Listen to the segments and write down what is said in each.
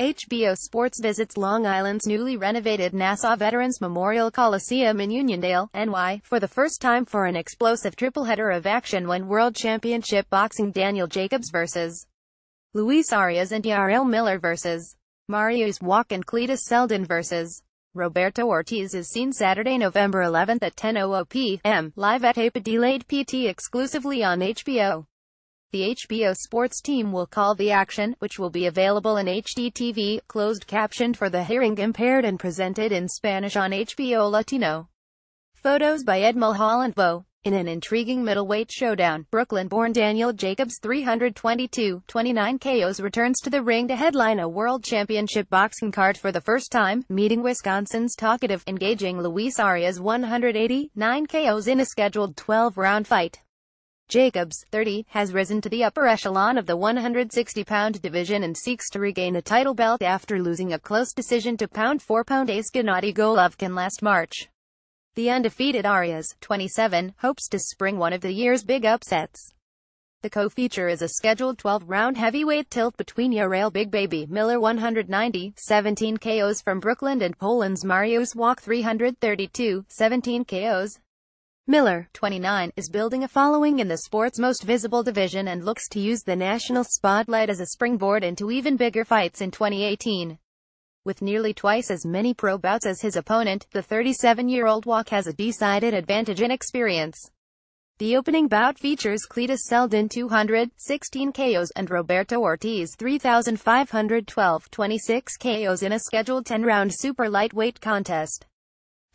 HBO Sports visits Long Island's newly renovated Nassau Veterans Memorial Coliseum in Uniondale, NY, for the first time for an explosive tripleheader of action when World Championship Boxing Daniel Jacobs vs. Luis Arias and Yarel Miller vs. Marius Walk and Cletus Seldon vs. Roberto Ortiz is seen Saturday, November 11 at 10.00 p.m., live at Ape Delayed PT exclusively on HBO. The HBO sports team will call the action, which will be available in HDTV, closed captioned for the hearing impaired and presented in Spanish on HBO Latino. Photos by Ed Mulholland Bo. In an intriguing middleweight showdown, Brooklyn-born Daniel Jacobs 322-29 KOs returns to the ring to headline a World Championship boxing card for the first time, meeting Wisconsin's talkative, engaging Luis Arias 189 KOs in a scheduled 12-round fight. Jacobs, 30, has risen to the upper echelon of the 160-pound division and seeks to regain the title belt after losing a close decision to pound-for-pound ace Gennady Golovkin last March. The undefeated Arias, 27, hopes to spring one of the year's big upsets. The co-feature is a scheduled 12-round heavyweight tilt between Yarel Big Baby Miller 190, 17 KOs from Brooklyn and Poland's Mariusz Walk 332, 17 KOs. Miller, 29, is building a following in the sport's most visible division and looks to use the national spotlight as a springboard into even bigger fights in 2018. With nearly twice as many pro bouts as his opponent, the 37-year-old Walk has a decided advantage in experience. The opening bout features Cletus Selden 216 KOs and Roberto Ortiz 3,512 26 KOs in a scheduled 10-round super lightweight contest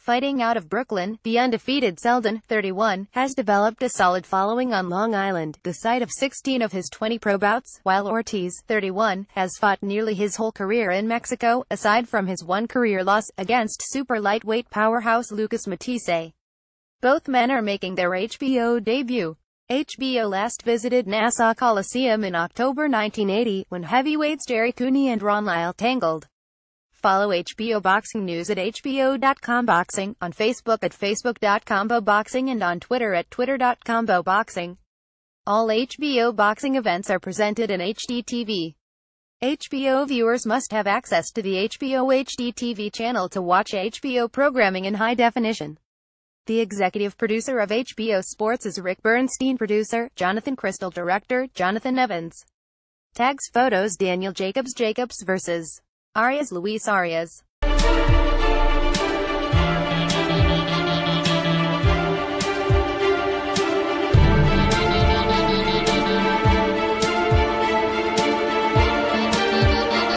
fighting out of Brooklyn, the undefeated Seldon, 31, has developed a solid following on Long Island, the site of 16 of his 20 pro bouts, while Ortiz, 31, has fought nearly his whole career in Mexico, aside from his one career loss, against super lightweight powerhouse Lucas Matisse. Both men are making their HBO debut. HBO last visited Nassau Coliseum in October 1980, when heavyweights Jerry Cooney and Ron Lyle tangled. Follow HBO Boxing News at HBO.com Boxing, on Facebook at Facebook.com Boxing and on Twitter at Twitter.com Boxing. All HBO Boxing events are presented in HDTV. HBO viewers must have access to the HBO HDTV channel to watch HBO programming in high definition. The executive producer of HBO Sports is Rick Bernstein producer, Jonathan Crystal director, Jonathan Evans. Tags photos Daniel Jacobs Jacobs vs. Arias Luis Arias